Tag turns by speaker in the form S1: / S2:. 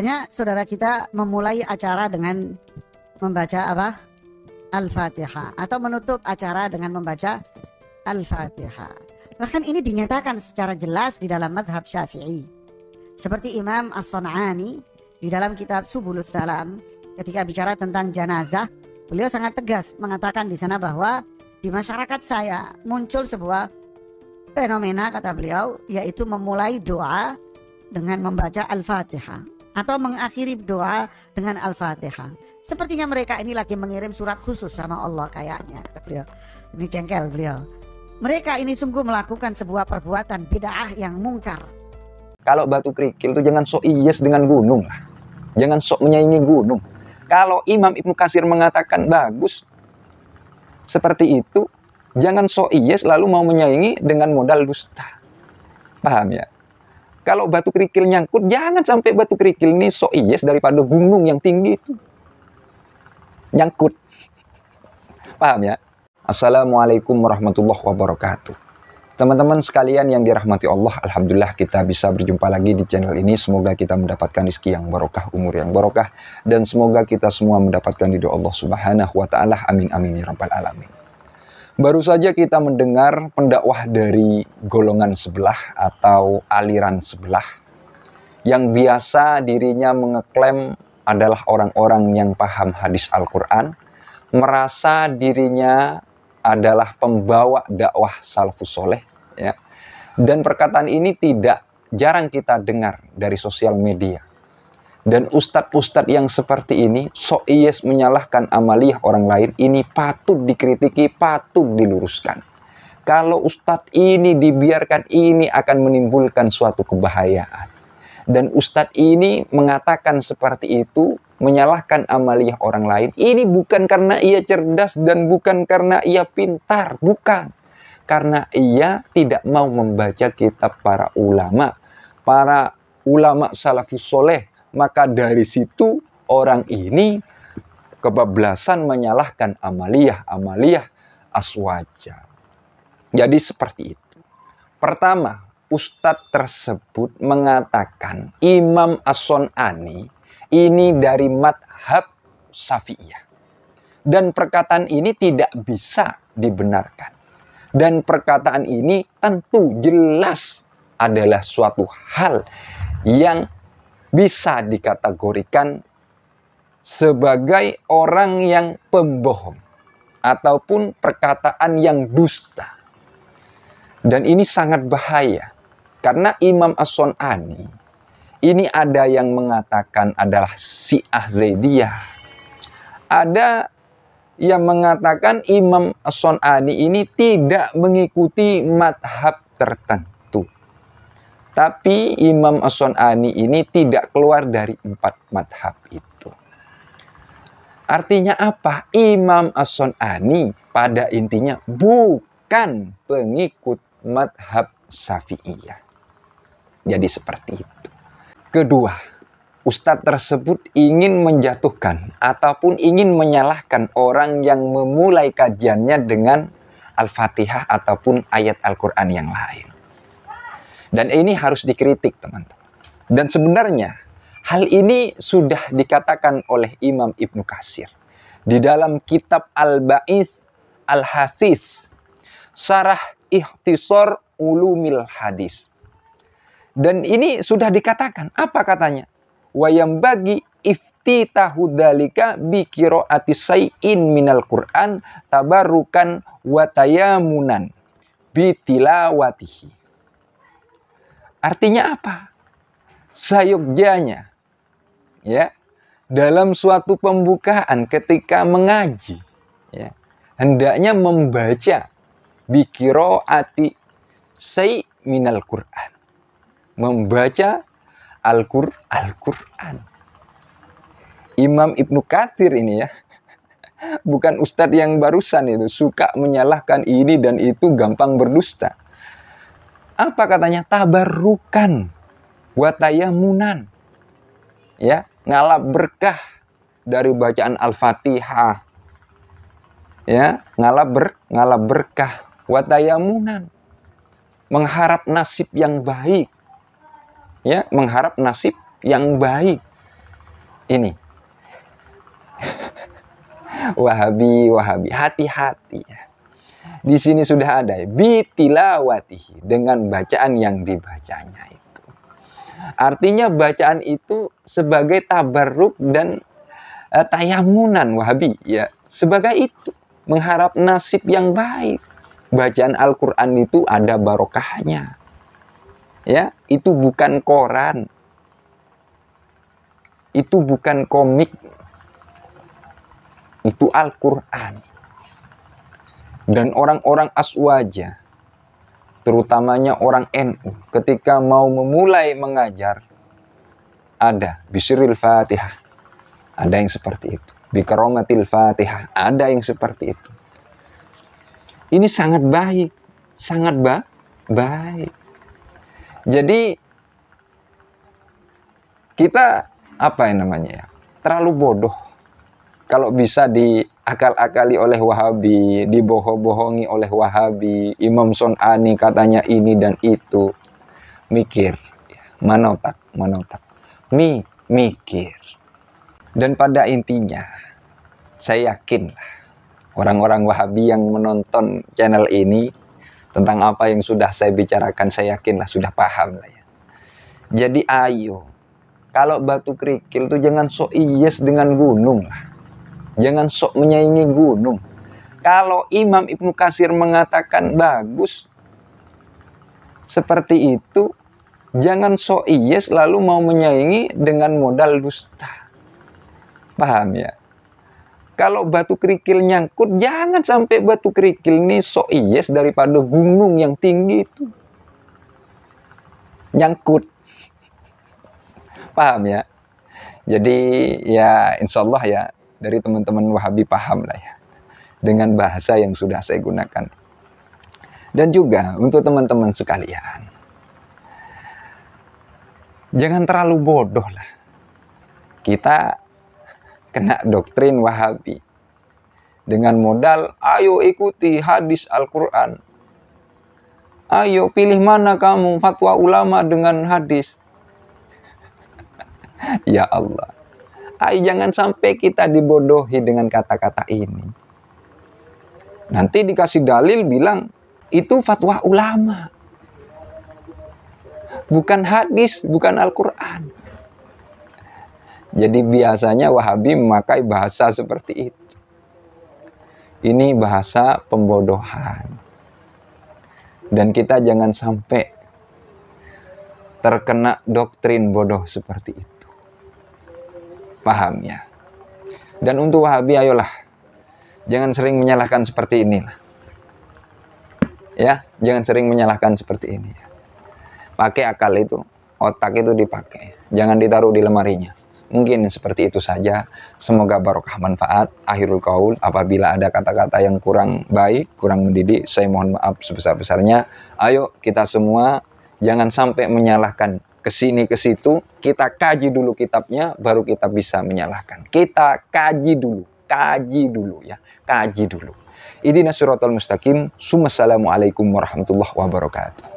S1: Hanya saudara kita memulai acara dengan membaca apa? Al-Fatihah atau menutup acara dengan membaca Al-Fatihah. Bahkan ini dinyatakan secara jelas di dalam madhab Syafi'i. Seperti Imam As-San'ani di dalam kitab Subulus Salam ketika bicara tentang janazah, beliau sangat tegas mengatakan di sana bahwa di masyarakat saya muncul sebuah fenomena kata beliau yaitu memulai doa dengan membaca Al-Fatihah atau mengakhiri doa dengan Al-Fatihah. Sepertinya mereka ini lagi mengirim surat khusus sama Allah kayaknya beliau. Ini jengkel beliau. Mereka ini sungguh melakukan sebuah perbuatan bid'ah yang mungkar. Kalau batu kerikil itu jangan sok iyes dengan gunung lah. Jangan sok menyaingi gunung. Kalau Imam Ibnu Kasir mengatakan bagus seperti itu, jangan sok iyes lalu mau menyaingi dengan modal dusta. Paham ya? Kalau batu kerikil nyangkut, jangan sampai batu kerikil ini so yes daripada gunung yang tinggi itu. Nyangkut. Paham ya? Assalamualaikum warahmatullahi wabarakatuh. Teman-teman sekalian yang dirahmati Allah, Alhamdulillah kita bisa berjumpa lagi di channel ini. Semoga kita mendapatkan rezeki yang barokah, umur yang barokah, dan semoga kita semua mendapatkan ridho Allah Subhanahu wa Ta'ala. Amin, amin, ya Rabbal 'Alamin. Baru saja kita mendengar pendakwah dari golongan sebelah atau aliran sebelah yang biasa dirinya mengeklaim adalah orang-orang yang paham hadis Al-Quran, merasa dirinya adalah pembawa dakwah salafus soleh. Ya. Dan perkataan ini tidak jarang kita dengar dari sosial media. Dan ustadz-ustadz yang seperti ini, sok yes menyalahkan amaliyah orang lain, ini patut dikritiki, patut diluruskan. Kalau ustadz ini dibiarkan, ini akan menimbulkan suatu kebahayaan. Dan ustadz ini mengatakan seperti itu, menyalahkan amaliyah orang lain, ini bukan karena ia cerdas dan bukan karena ia pintar, bukan. Karena ia tidak mau membaca kitab para ulama, para ulama salafus soleh, maka dari situ orang ini kebablasan menyalahkan amaliyah, amaliyah aswaja. Jadi seperti itu. Pertama, ustadz tersebut mengatakan Imam as ini dari madhab Safiyah. Dan perkataan ini tidak bisa dibenarkan. Dan perkataan ini tentu jelas adalah suatu hal yang bisa dikategorikan sebagai orang yang pembohong ataupun perkataan yang dusta. Dan ini sangat bahaya karena Imam As-Sun'ani ini ada yang mengatakan adalah Syiah Zaidiyah. Ada yang mengatakan Imam As-Sun'ani ini tidak mengikuti madhab tertentu. Tapi Imam As-Sun'ani ini tidak keluar dari empat madhab itu. Artinya apa? Imam As-Sun'ani pada intinya bukan pengikut madhab syafi'iyah. Jadi seperti itu. Kedua, Ustadz tersebut ingin menjatuhkan ataupun ingin menyalahkan orang yang memulai kajiannya dengan Al-Fatihah ataupun ayat Al-Quran yang lain. Dan ini harus dikritik, teman-teman. Dan sebenarnya hal ini sudah dikatakan oleh Imam Ibnu Kasir di dalam kitab Al-Ba'is Al-Hasis Sarah Ihtisor Ulumil Hadis. Dan ini sudah dikatakan, apa katanya? Wayam bagi iftitahu dalika bikiro atisai'in minal Qur'an tabarukan watayamunan bitilawatihi. Artinya apa? Sayogjanya. Ya. Dalam suatu pembukaan ketika mengaji, ya, hendaknya membaca bikiro ati say minal Quran. Membaca al -Qur, Al -Quran. Imam Ibnu Kathir ini ya, bukan ustadz yang barusan itu suka menyalahkan ini dan itu gampang berdusta. Apa katanya? Tabarukan. Watayamunan. Ya, ngalap berkah dari bacaan Al-Fatihah. Ya, ngalap ber, ngalap berkah watayamunan. Mengharap nasib yang baik. Ya, mengharap nasib yang baik. Ini. wahabi, wahabi. Hati-hati. ya di sini sudah ada bitilawatihi dengan bacaan yang dibacanya itu. Artinya bacaan itu sebagai tabarruk dan uh, tayamunan Wahabi ya. Sebagai itu mengharap nasib yang baik. Bacaan Al-Qur'an itu ada barokahnya. Ya, itu bukan koran. Itu bukan komik. Itu Al-Qur'an dan orang-orang aswaja, terutamanya orang NU, ketika mau memulai mengajar, ada bisiril fatihah, ada yang seperti itu. Bikaromatil fatihah, ada yang seperti itu. Ini sangat baik, sangat ba baik. Jadi kita apa yang namanya ya? Terlalu bodoh kalau bisa di akal akali oleh Wahabi, dibohong-bohongi oleh Wahabi, Imam Son'ani katanya ini dan itu. Mikir, mana otak, mana otak. Mi, mikir. Dan pada intinya, saya yakin orang-orang Wahabi yang menonton channel ini tentang apa yang sudah saya bicarakan, saya yakinlah sudah paham lah ya. Jadi ayo, kalau batu kerikil tuh jangan so yes dengan gunung lah Jangan sok menyaingi gunung. Kalau Imam Ibnu Kasir mengatakan bagus seperti itu, jangan sok yes iya lalu mau menyaingi dengan modal dusta. Paham ya? Kalau batu kerikil nyangkut, jangan sampai batu kerikil ini sok yes iya daripada gunung yang tinggi itu. Nyangkut. Paham ya? Jadi ya insya Allah ya dari teman-teman Wahabi paham lah ya dengan bahasa yang sudah saya gunakan. Dan juga untuk teman-teman sekalian, jangan terlalu bodoh lah. Kita kena doktrin Wahabi dengan modal ayo ikuti hadis Al-Qur'an. Ayo pilih mana kamu fatwa ulama dengan hadis. ya Allah jangan sampai kita dibodohi dengan kata-kata ini. Nanti dikasih dalil bilang, itu fatwa ulama. Bukan hadis, bukan Al-Quran. Jadi biasanya Wahabi memakai bahasa seperti itu. Ini bahasa pembodohan. Dan kita jangan sampai terkena doktrin bodoh seperti itu pahamnya. Dan untuk Wahabi ayolah jangan sering menyalahkan seperti inilah. Ya, jangan sering menyalahkan seperti ini. Pakai akal itu, otak itu dipakai. Jangan ditaruh di lemarinya. Mungkin seperti itu saja. Semoga barokah manfaat. Akhirul kaul, apabila ada kata-kata yang kurang baik, kurang mendidik, saya mohon maaf sebesar-besarnya. Ayo kita semua jangan sampai menyalahkan ke sini ke situ, kita kaji dulu kitabnya baru kita bisa menyalahkan. Kita kaji dulu, kaji dulu ya, kaji dulu. ini suratul mustaqim. Assalamualaikum warahmatullahi wabarakatuh.